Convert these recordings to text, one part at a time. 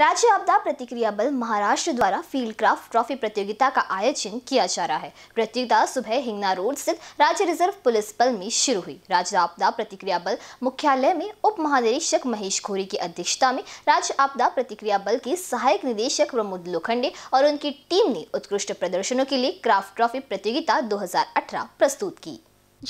राज्य आपदा प्रतिक्रिया बल महाराष्ट्र द्वारा फील्ड क्राफ्ट ट्रॉफी प्रतियोगिता का आयोजन किया जा रहा है प्रतियोगिता सुबह हिंगना रोड स्थित राज्य रिजर्व पुलिस बल में शुरू हुई राज्य आपदा प्रतिक्रिया बल मुख्यालय में उप महानिरीक्षक महेश खोरी की अध्यक्षता में राज्य आपदा प्रतिक्रिया बल के सहायक निदेशक प्रमोद लोखंडे और उनकी टीम ने उत्कृष्ट प्रदर्शनों के लिए क्राफ्ट ट्रॉफी प्रतियोगिता दो प्रस्तुत की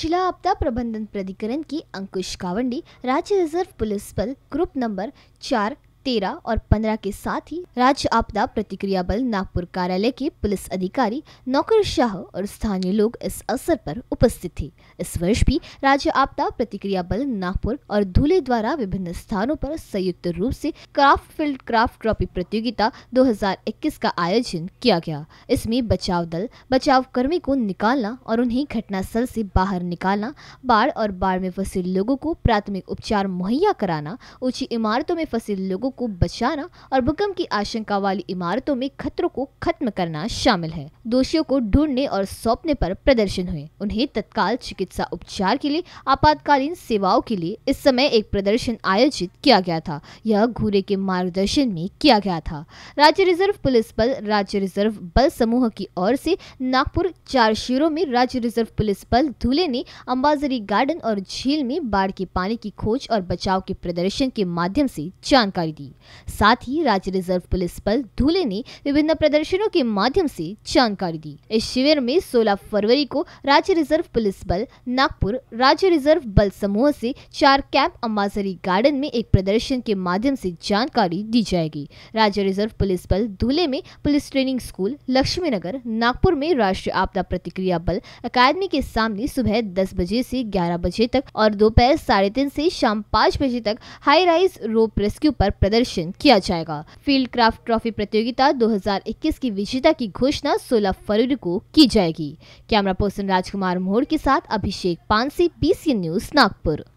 जिला आपदा प्रबंधन प्राधिकरण की अंकुश कावंडी राज्य रिजर्व पुलिस बल ग्रुप नंबर चार तेरह और पंद्रह के साथ ही राज्य आपदा प्रतिक्रिया बल नागपुर कार्यालय के पुलिस अधिकारी नौकर शाह और स्थानीय लोग इस अवसर पर उपस्थित थे इस वर्ष भी राज्य आपदा प्रतिक्रिया बल नागपुर और धूले द्वारा विभिन्न स्थानों पर संयुक्त रूप से क्राफ्ट फील्ड क्राफ्ट ट्रॉफी प्रतियोगिता 2021 का आयोजन किया गया इसमें बचाव दल बचाव कर्मी को निकालना और उन्हें घटनास्थल से बाहर निकालना बाढ़ और बाढ़ में फंसे लोगों को प्राथमिक उपचार मुहैया कराना ऊंची इमारतों में फंसे लोगों को बचाना और भूकंप की आशंका वाली इमारतों में खतरों को खत्म करना शामिल है दोषियों को ढूंढने और सौंपने पर प्रदर्शन हुए उन्हें तत्काल चिकित्सा उपचार के लिए आपातकालीन सेवाओं के लिए इस समय एक प्रदर्शन आयोजित किया गया था यह घूरे के मार्गदर्शन में किया गया था राज्य रिजर्व पुलिस बल राज्य रिजर्व बल समूह की ओर से नागपुर चार शिविरों में राज्य रिजर्व पुलिस बल धूले ने अंबाजरी गार्डन और झील में बाढ़ के पानी की खोज और बचाव के प्रदर्शन के माध्यम से जानकारी दी दी साथ ही राज्य रिजर्व पुलिस बल धूले ने विभिन्न प्रदर्शनों के माध्यम से जानकारी दी इस शिविर में 16 फरवरी को राज्य रिजर्व पुलिस बल नागपुर राज्य रिजर्व बल समूह से चार कैंप अम्बाजरी गार्डन में एक प्रदर्शन के माध्यम से जानकारी दी जाएगी राज्य रिजर्व पुलिस बल धूले में police training school Lakshmi Nagar Nagpur में राष्ट्रीय आपदा प्रतिक्रिया बल अकादमी के सामने सुबह दस बजे से ग्यारह बजे तक और दोपहर साढ़े तीन से शाम पाँच बजे तक हाई राइज रोप रेस्क्यू आरोप प्रदर्शन किया जाएगा फील्ड क्राफ्ट ट्रॉफी प्रतियोगिता 2021 की विजेता की घोषणा 16 फरवरी को की जाएगी कैमरा पर्सन राजकुमार मोहर के साथ अभिषेक पानसी बीसी न्यूज नागपुर